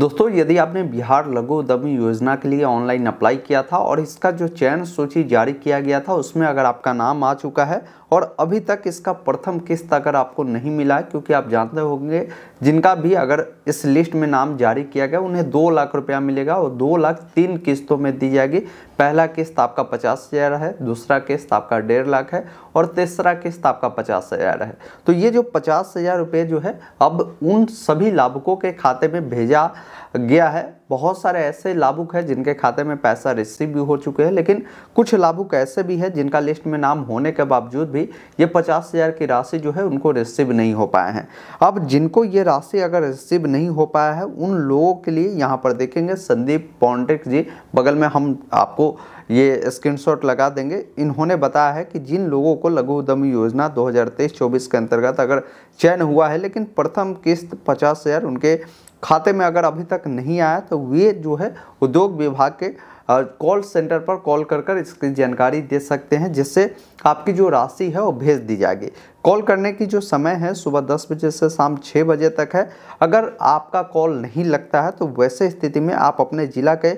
दोस्तों यदि आपने बिहार लघु उद्यमी योजना के लिए ऑनलाइन अप्लाई किया था और इसका जो चयन सूची जारी किया गया था उसमें अगर आपका नाम आ चुका है और अभी तक इसका प्रथम किस्त अगर आपको नहीं मिला है क्योंकि आप जानते होंगे जिनका भी अगर इस लिस्ट में नाम जारी किया गया उन्हें दो लाख रुपया मिलेगा और दो लाख तीन किस्तों में दी जाएगी पहला किस्त आपका पचास हज़ार है दूसरा किस्त आपका डेढ़ लाख है और तेसरा किस्त आपका पचास हज़ार है तो ये जो पचास हज़ार रुपये जो है अब उन सभी लाभुकों के खाते में भेजा गया है बहुत सारे ऐसे लाभुक हैं जिनके खाते में पैसा रिसीव भी हो चुके हैं लेकिन कुछ लाभुक ऐसे भी हैं जिनका लिस्ट में नाम होने के बावजूद भी ये पचास हज़ार की राशि जो है उनको रिसीव नहीं हो पाए हैं अब जिनको ये राशि अगर रिसीव नहीं हो पाया है उन लोगों के लिए यहाँ पर देखेंगे संदीप पौंड्रिक जी बगल में हम आपको ये स्क्रीनशॉट लगा देंगे इन्होंने बताया है कि जिन लोगों को लघु उद्यम योजना 2023-24 के अंतर्गत अगर चयन हुआ है लेकिन प्रथम किस्त पचास हज़ार उनके खाते में अगर अभी तक नहीं आया तो वे जो है उद्योग विभाग के कॉल सेंटर पर कॉल कर कर इसकी जानकारी दे सकते हैं जिससे आपकी जो राशि है वो भेज दी जाएगी कॉल करने की जो समय है सुबह दस बजे से शाम छः बजे तक है अगर आपका कॉल नहीं लगता है तो वैसे स्थिति में आप अपने ज़िला के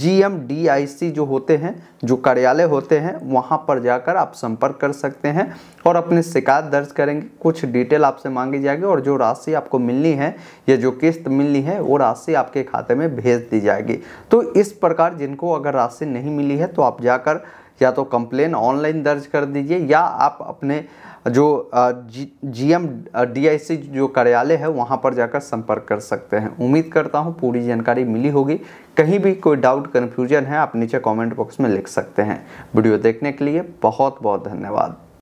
जी जो होते हैं जो कार्यालय होते हैं वहाँ पर जाकर आप संपर्क कर सकते हैं और अपनी शिकायत दर्ज करेंगे कुछ डिटेल आपसे मांगी जाएगी और जो राशि आपको मिलनी है या जो किस्त मिलनी है वो राशि आपके खाते में भेज दी जाएगी तो इस प्रकार जिनको अगर राशि नहीं मिली है तो आप जाकर या तो कंप्लेन ऑनलाइन दर्ज कर दीजिए या आप अपने जो जी एम डीआईसी जो कार्यालय है वहाँ पर जाकर संपर्क कर सकते हैं उम्मीद करता हूँ पूरी जानकारी मिली होगी कहीं भी कोई डाउट कन्फ्यूजन है आप नीचे कमेंट बॉक्स में लिख सकते हैं वीडियो देखने के लिए बहुत बहुत धन्यवाद